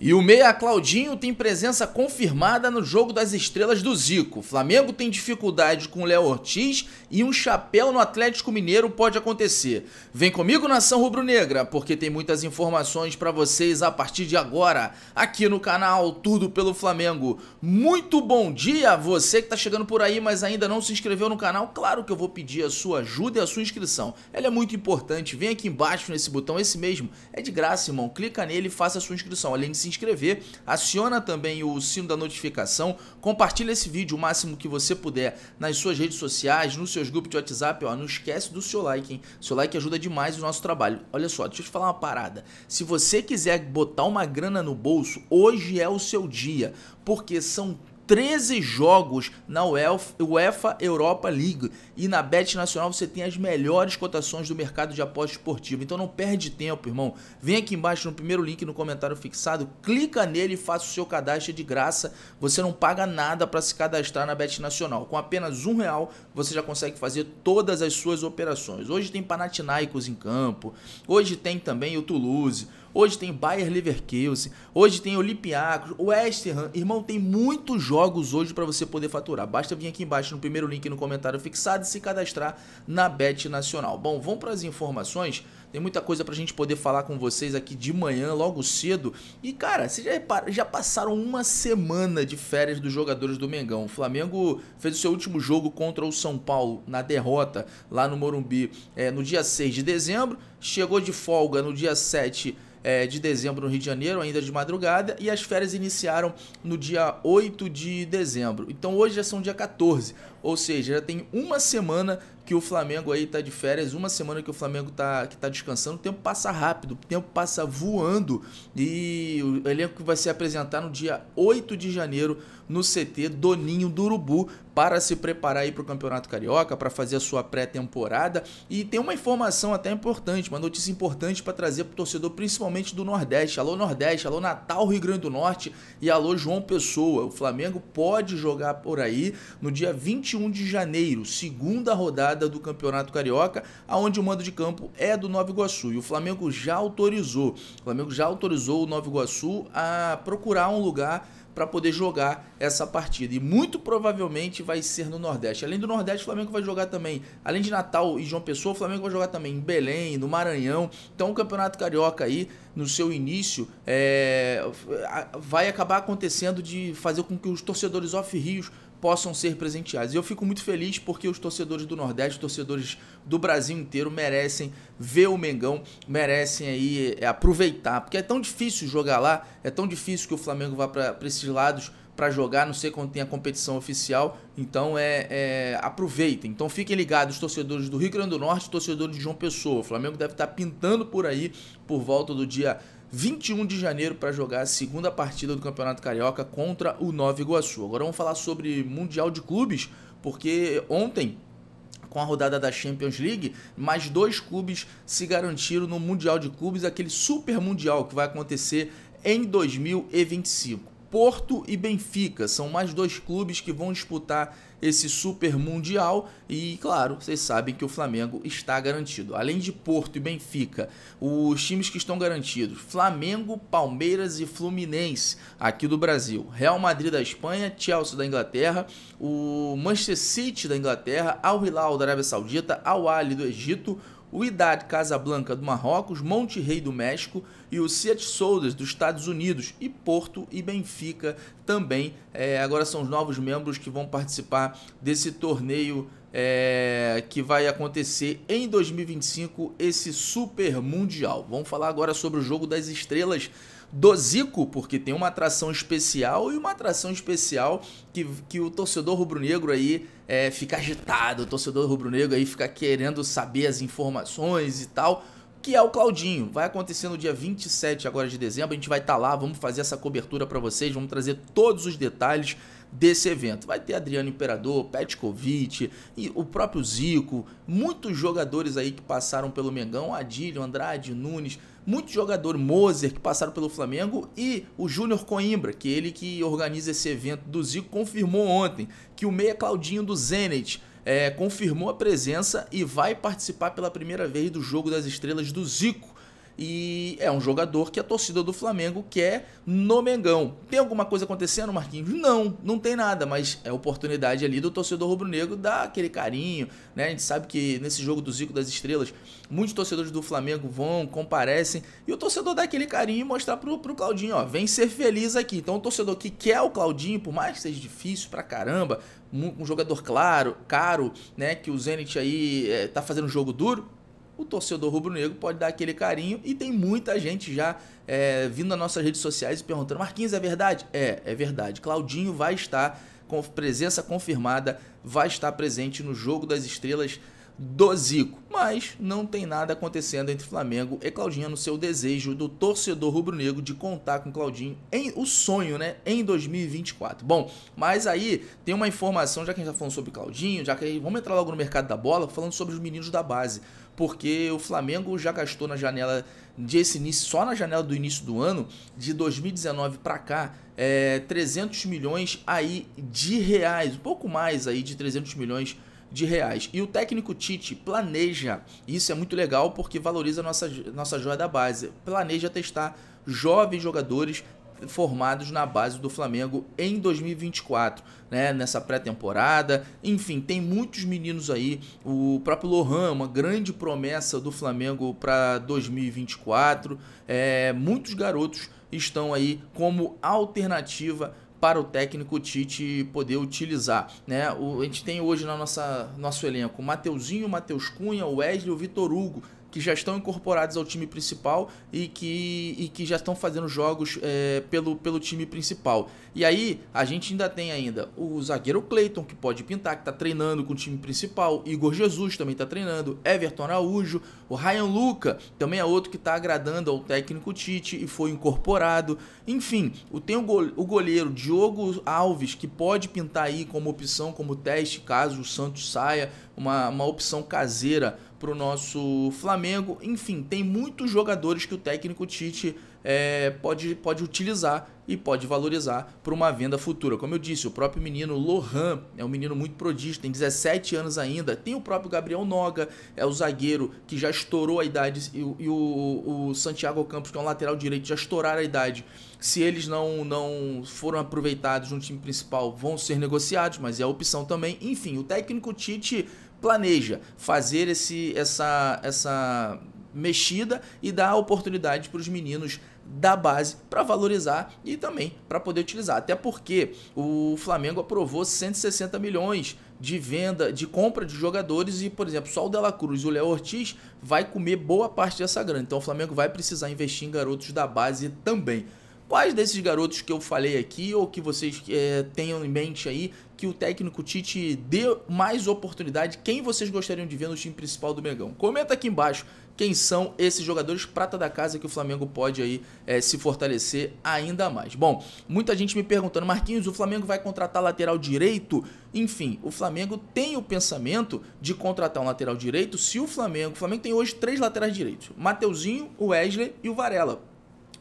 E o meia Claudinho tem presença confirmada no jogo das estrelas do Zico. Flamengo tem dificuldade com o Léo Ortiz e um chapéu no Atlético Mineiro pode acontecer. Vem comigo nação rubro-negra, porque tem muitas informações para vocês a partir de agora, aqui no canal Tudo pelo Flamengo. Muito bom dia você que tá chegando por aí, mas ainda não se inscreveu no canal. Claro que eu vou pedir a sua ajuda e a sua inscrição. Ela é muito importante. Vem aqui embaixo nesse botão, esse mesmo. É de graça, irmão. Clica nele e faça a sua inscrição. Além de se se inscrever, aciona também o sino da notificação, compartilha esse vídeo o máximo que você puder nas suas redes sociais, nos seus grupos de WhatsApp, ó, não esquece do seu like, hein? Seu like ajuda demais o nosso trabalho. Olha só, deixa eu te falar uma parada. Se você quiser botar uma grana no bolso, hoje é o seu dia, porque são 13 jogos na UEFA Europa League. E na Bet Nacional você tem as melhores cotações do mercado de aposta esportiva. Então não perde tempo, irmão. Vem aqui embaixo no primeiro link no comentário fixado, clica nele e faça o seu cadastro de graça. Você não paga nada para se cadastrar na Bet Nacional. Com apenas um real você já consegue fazer todas as suas operações. Hoje tem Panathinaikos em campo, hoje tem também o Toulouse. Hoje tem Bayer Leverkusen, hoje tem Olympiacos, West Ham. Irmão, tem muitos jogos hoje para você poder faturar. Basta vir aqui embaixo no primeiro link no comentário fixado e se cadastrar na Bet Nacional. Bom, vamos para as informações. Tem muita coisa para a gente poder falar com vocês aqui de manhã, logo cedo. E, cara, vocês já, já passaram uma semana de férias dos jogadores do Mengão. O Flamengo fez o seu último jogo contra o São Paulo na derrota lá no Morumbi é, no dia 6 de dezembro. Chegou de folga no dia 7 é, de dezembro no Rio de Janeiro, ainda de madrugada, e as férias iniciaram no dia 8 de dezembro. Então hoje já são dia 14, ou seja, já tem uma semana que o Flamengo aí tá de férias, uma semana que o Flamengo tá, que tá descansando, o tempo passa rápido, o tempo passa voando e o elenco que vai se apresentar no dia 8 de janeiro no CT Doninho do Urubu para se preparar aí para o Campeonato Carioca, para fazer a sua pré-temporada. E tem uma informação até importante, uma notícia importante para trazer para o torcedor, principalmente do Nordeste. Alô Nordeste, alô Natal, Rio Grande do Norte e alô João Pessoa. O Flamengo pode jogar por aí no dia 21 de janeiro, segunda rodada do Campeonato Carioca, aonde o mando de campo é do Nova Iguaçu. E o Flamengo já autorizou, o Flamengo já autorizou o Nova Iguaçu a procurar um lugar para poder jogar essa partida. E muito provavelmente vai ser no Nordeste. Além do Nordeste, o Flamengo vai jogar também, além de Natal e João Pessoa, o Flamengo vai jogar também em Belém, no Maranhão. Então o Campeonato Carioca aí, no seu início, é... vai acabar acontecendo de fazer com que os torcedores off-rios possam ser presenteados. E eu fico muito feliz porque os torcedores do Nordeste, torcedores do Brasil inteiro merecem ver o Mengão, merecem aí é, aproveitar, porque é tão difícil jogar lá, é tão difícil que o Flamengo vá para esses lados para jogar, não sei quando tem a competição oficial, então é, é aproveitem. Então fiquem ligados, torcedores do Rio Grande do Norte, torcedores de João Pessoa. O Flamengo deve estar tá pintando por aí por volta do dia 21 de janeiro para jogar a segunda partida do Campeonato Carioca contra o Nova Iguaçu. Agora vamos falar sobre Mundial de Clubes, porque ontem com a rodada da Champions League, mais dois clubes se garantiram no Mundial de Clubes, aquele super mundial que vai acontecer em 2025. Porto e Benfica são mais dois clubes que vão disputar esse Super Mundial e, claro, vocês sabem que o Flamengo está garantido. Além de Porto e Benfica, os times que estão garantidos: Flamengo, Palmeiras e Fluminense aqui do Brasil, Real Madrid da Espanha, Chelsea da Inglaterra, o Manchester City da Inglaterra, Al Hilal da Arábia Saudita, Al Ali do Egito, o Idade Casablanca do Marrocos, Monte Rei do México e o Seattle Soldiers dos Estados Unidos e Porto e Benfica também. É, agora são os novos membros que vão participar desse torneio é, que vai acontecer em 2025, esse Super Mundial. Vamos falar agora sobre o jogo das estrelas do Zico, porque tem uma atração especial e uma atração especial que, que o torcedor rubro-negro aí é, fica agitado, o torcedor rubro-negro aí fica querendo saber as informações e tal que é o Claudinho. Vai acontecer no dia 27 agora de dezembro, a gente vai estar tá lá, vamos fazer essa cobertura para vocês, vamos trazer todos os detalhes desse evento. Vai ter Adriano Imperador, Petkovic, e o próprio Zico, muitos jogadores aí que passaram pelo Mengão, Adílio, Andrade, Nunes, muitos jogadores, Moser, que passaram pelo Flamengo, e o Júnior Coimbra, que ele que organiza esse evento do Zico, confirmou ontem que o meia Claudinho do Zenit é, confirmou a presença e vai participar pela primeira vez do Jogo das Estrelas do Zico e é um jogador que a torcida do Flamengo quer no Mengão. Tem alguma coisa acontecendo, Marquinhos? Não, não tem nada, mas é oportunidade ali do torcedor rubro-negro dar aquele carinho, né? A gente sabe que nesse jogo do Zico das Estrelas, muitos torcedores do Flamengo vão, comparecem, e o torcedor dá aquele carinho e mostrar pro, pro Claudinho, ó, vem ser feliz aqui. Então o torcedor que quer o Claudinho, por mais que seja difícil pra caramba, um jogador claro, caro, né, que o Zenit aí é, tá fazendo um jogo duro, o torcedor rubro-negro pode dar aquele carinho e tem muita gente já é, vindo nas nossas redes sociais e perguntando: Marquinhos, é verdade? É, é verdade. Claudinho vai estar com presença confirmada, vai estar presente no Jogo das Estrelas do Zico. Mas não tem nada acontecendo entre Flamengo e Claudinho no seu desejo do torcedor rubro-negro de contar com Claudinho em o sonho, né, em 2024. Bom, mas aí tem uma informação, já que a gente tá falando sobre Claudinho, já que vamos entrar logo no mercado da bola, falando sobre os meninos da base porque o Flamengo já gastou na janela desse início, só na janela do início do ano, de 2019 para cá, é, 300 milhões aí de reais, um pouco mais aí de 300 milhões de reais. E o técnico Tite planeja, isso é muito legal porque valoriza a nossa, nossa joia da base, planeja testar jovens jogadores formados na base do Flamengo em 2024, né? Nessa pré-temporada. Enfim, tem muitos meninos aí. O próprio Lohan, uma grande promessa do Flamengo para 2024. É, muitos garotos estão aí como alternativa para o técnico Tite poder utilizar. Né? O, a gente tem hoje na nossa nosso elenco Mateuzinho, Matheus Cunha, Wesley, o Vitor Hugo que já estão incorporados ao time principal e que, e que já estão fazendo jogos é, pelo, pelo time principal. E aí a gente ainda tem ainda o zagueiro Cleiton, que pode pintar, que está treinando com o time principal, Igor Jesus também está treinando, Everton Araújo, o Ryan Luca também é outro que está agradando ao técnico Tite e foi incorporado. Enfim, tem o, o goleiro Diogo Alves, que pode pintar aí como opção, como teste, caso o Santos saia uma, uma opção caseira para o nosso Flamengo. Enfim, tem muitos jogadores que o técnico Tite é, pode, pode utilizar e pode valorizar para uma venda futura. Como eu disse, o próprio menino Lohan é um menino muito prodígio, tem 17 anos ainda. Tem o próprio Gabriel Noga, é o zagueiro que já estourou a idade, e, e o, o Santiago Campos, que é um lateral direito, já estouraram a idade. Se eles não, não foram aproveitados no time principal, vão ser negociados, mas é a opção também. Enfim, o técnico Tite planeja fazer esse, essa, essa mexida e dar oportunidade para os meninos da base para valorizar e também para poder utilizar. Até porque o Flamengo aprovou 160 milhões de venda, de compra de jogadores e, por exemplo, só o Dela Cruz e o Léo Ortiz vai comer boa parte dessa grana. Então o Flamengo vai precisar investir em garotos da base também. Quais desses garotos que eu falei aqui ou que vocês é, tenham em mente aí que o técnico Tite dê mais oportunidade? Quem vocês gostariam de ver no time principal do Megão? Comenta aqui embaixo quem são esses jogadores prata da casa que o Flamengo pode aí é, se fortalecer ainda mais. Bom, muita gente me perguntando, Marquinhos, o Flamengo vai contratar lateral direito? Enfim, o Flamengo tem o pensamento de contratar um lateral direito se o Flamengo. O Flamengo tem hoje três laterais direitos: Mateuzinho, o Wesley e o Varela.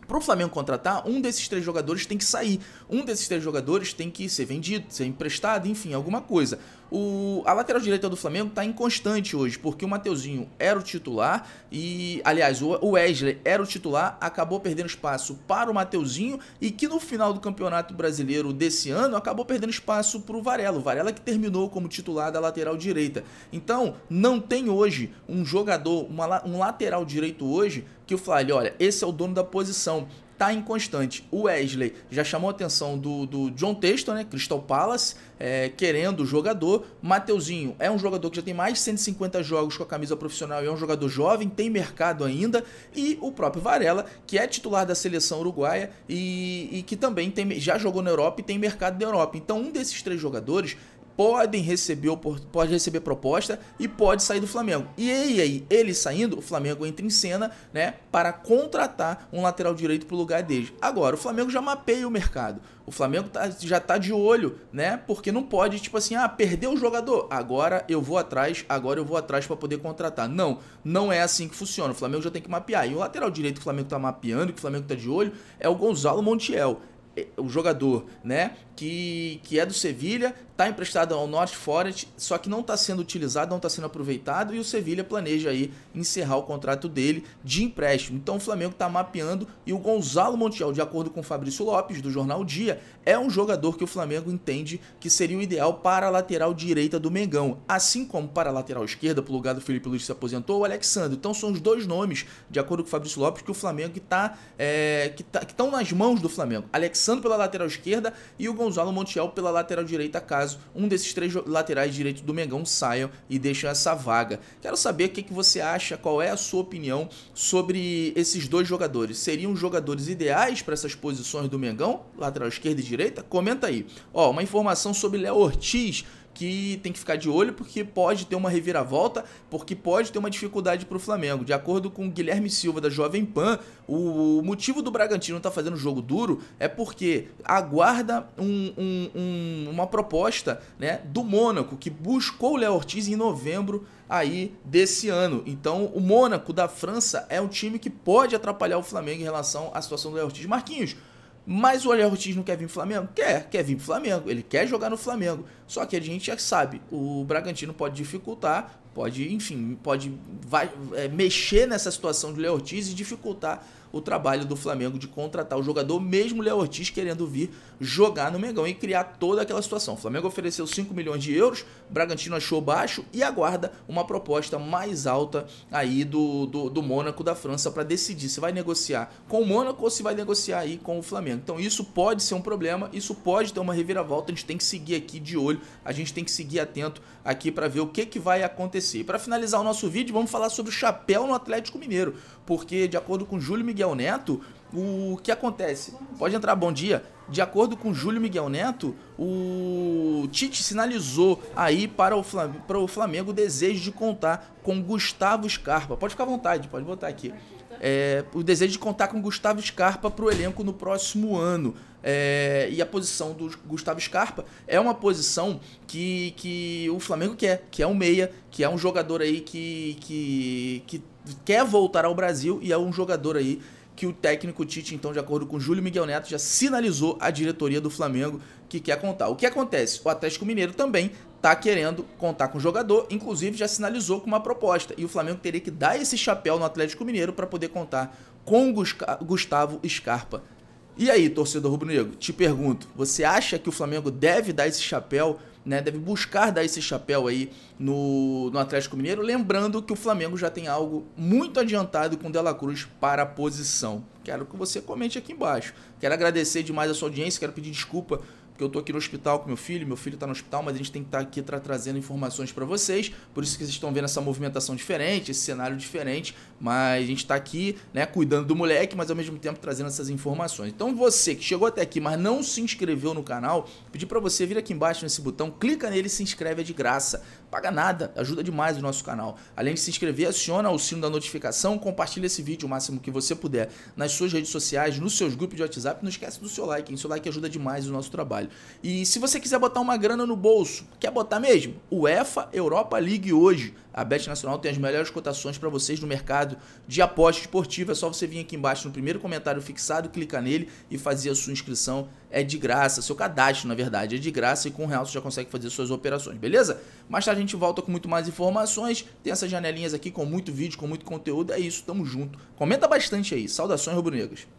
Pro Flamengo contratar, um desses três jogadores tem que sair. Um desses três jogadores tem que ser vendido, ser emprestado, enfim, alguma coisa. O, a lateral direita do Flamengo está inconstante hoje, porque o Mateuzinho era o titular e, aliás, o Wesley era o titular, acabou perdendo espaço para o Mateuzinho e que no final do Campeonato Brasileiro desse ano acabou perdendo espaço para o Varela. O Varela que terminou como titular da lateral direita. Então, não tem hoje um jogador, uma, um lateral direito hoje que eu Flávio, olha, esse é o dono da posição tá inconstante. O Wesley já chamou a atenção do, do John Texton, né? Crystal Palace, é, querendo o jogador. Mateuzinho é um jogador que já tem mais de 150 jogos com a camisa profissional e é um jogador jovem, tem mercado ainda. E o próprio Varela, que é titular da seleção uruguaia e, e que também tem, já jogou na Europa e tem mercado na Europa. Então, um desses três jogadores podem receber, pode receber proposta e pode sair do Flamengo. E aí, ele saindo, o Flamengo entra em cena né, para contratar um lateral direito para o lugar dele. Agora, o Flamengo já mapeia o mercado. O Flamengo tá, já tá de olho, né? Porque não pode, tipo assim, ah, perdeu o jogador, agora eu vou atrás, agora eu vou atrás para poder contratar. Não, não é assim que funciona. O Flamengo já tem que mapear. E o lateral direito que o Flamengo tá mapeando, que o Flamengo tá de olho, é o Gonzalo Montiel. É, o jogador, né, que, que é do Sevilha, está emprestado ao North Forest, só que não está sendo utilizado, não está sendo aproveitado e o Sevilha planeja aí encerrar o contrato dele de empréstimo. Então o Flamengo está mapeando e o Gonzalo Montiel, de acordo com Fabrício Lopes do jornal Dia, é um jogador que o Flamengo entende que seria o ideal para a lateral direita do Mengão, assim como para a lateral esquerda, pro lugar do Felipe Luiz se aposentou, o Alexandre. Então são os dois nomes, de acordo com Fabrício Lopes, que o Flamengo está é, que tá, que estão nas mãos do Flamengo. Alexandre começando pela lateral esquerda, e o Gonzalo Montiel pela lateral direita, caso um desses três laterais direitos do Mengão saiam e deixem essa vaga. Quero saber o que, que você acha, qual é a sua opinião sobre esses dois jogadores. Seriam jogadores ideais para essas posições do Mengão, lateral esquerda e direita? Comenta aí. Ó, uma informação sobre Léo Ortiz, que tem que ficar de olho porque pode ter uma reviravolta, porque pode ter uma dificuldade para o Flamengo. De acordo com Guilherme Silva da Jovem Pan, o, motivo do Bragantino estar tá fazendo jogo duro é porque aguarda um, um, um, uma proposta né, do Mônaco que buscou o Léo Ortiz em novembro aí desse ano. Então, o Mônaco da França é um time que pode atrapalhar o Flamengo em relação à situação do Léo Ortiz. Marquinhos, mas o Ariel Ortiz não quer vir pro Flamengo? Quer, quer vir pro Flamengo. Ele quer jogar no Flamengo. Só que a gente já sabe, o Bragantino pode dificultar, pode, enfim, pode vai, é, mexer nessa situação do Léo Ortiz e dificultar o trabalho do Flamengo de contratar o jogador, mesmo o Léo Ortiz querendo vir jogar no Mengão e criar toda aquela situação. O Flamengo ofereceu 5 milhões de euros, Bragantino achou baixo e aguarda uma proposta mais alta aí do, do, do Mônaco da França para decidir se vai negociar com o Mônaco ou se vai negociar aí com o Flamengo. Então isso pode ser um problema, isso pode ter uma reviravolta, a gente tem que seguir aqui de olho, a gente tem que seguir atento aqui para ver o que, que vai acontecer. Para finalizar o nosso vídeo, vamos falar sobre o chapéu no Atlético Mineiro porque de acordo com Júlio Miguel Neto, o que acontece? Pode entrar, bom dia. De acordo com Júlio Miguel Neto, o Tite sinalizou aí para o, Flamengo, para o Flamengo o desejo de contar com Gustavo Scarpa. Pode ficar à vontade, pode botar aqui. É, o desejo de contar com Gustavo Scarpa para o elenco no próximo ano. É, e a posição do Gustavo Scarpa é uma posição que, que o Flamengo quer, que é um meia, que é um jogador aí que, que, que quer voltar ao Brasil e é um jogador aí que o técnico Tite, então, de acordo com Júlio Miguel Neto, já sinalizou à diretoria do Flamengo que quer contar. O que acontece? O Atlético Mineiro também está querendo contar com o jogador, inclusive já sinalizou com uma proposta. E o Flamengo teria que dar esse chapéu no Atlético Mineiro para poder contar com Gustavo Scarpa. E aí, torcedor rubro-negro, te pergunto, você acha que o Flamengo deve dar esse chapéu né, deve buscar dar esse chapéu aí no, no Atlético Mineiro, lembrando que o Flamengo já tem algo muito adiantado com o Dela Cruz para a posição. Quero que você comente aqui embaixo. Quero agradecer demais a sua audiência, quero pedir desculpa porque eu tô aqui no hospital com meu filho, meu filho está no hospital, mas a gente tem que estar tá aqui tra trazendo informações para vocês, por isso que vocês estão vendo essa movimentação diferente, esse cenário diferente, mas a gente está aqui, né, cuidando do moleque, mas ao mesmo tempo trazendo essas informações. Então você que chegou até aqui, mas não se inscreveu no canal, pedi para você vir aqui embaixo nesse botão, clica nele e se inscreve é de graça. Paga nada, ajuda demais o nosso canal. Além de se inscrever, aciona o sino da notificação, compartilha esse vídeo o máximo que você puder nas suas redes sociais, nos seus grupos de WhatsApp. Não esquece do seu like, hein? Seu like ajuda demais o nosso trabalho. E se você quiser botar uma grana no bolso, quer botar mesmo? UEFA Europa League hoje a Bet Nacional tem as melhores cotações para vocês no mercado de aposta esportiva. É só você vir aqui embaixo no primeiro comentário fixado, clicar nele e fazer a sua inscrição. É de graça, seu cadastro, na verdade, é de graça e com o real você já consegue fazer suas operações, beleza? Mais tarde a gente volta com muito mais informações. Tem essas janelinhas aqui com muito vídeo, com muito conteúdo. É isso, tamo junto. Comenta bastante aí. Saudações, rubro Negros.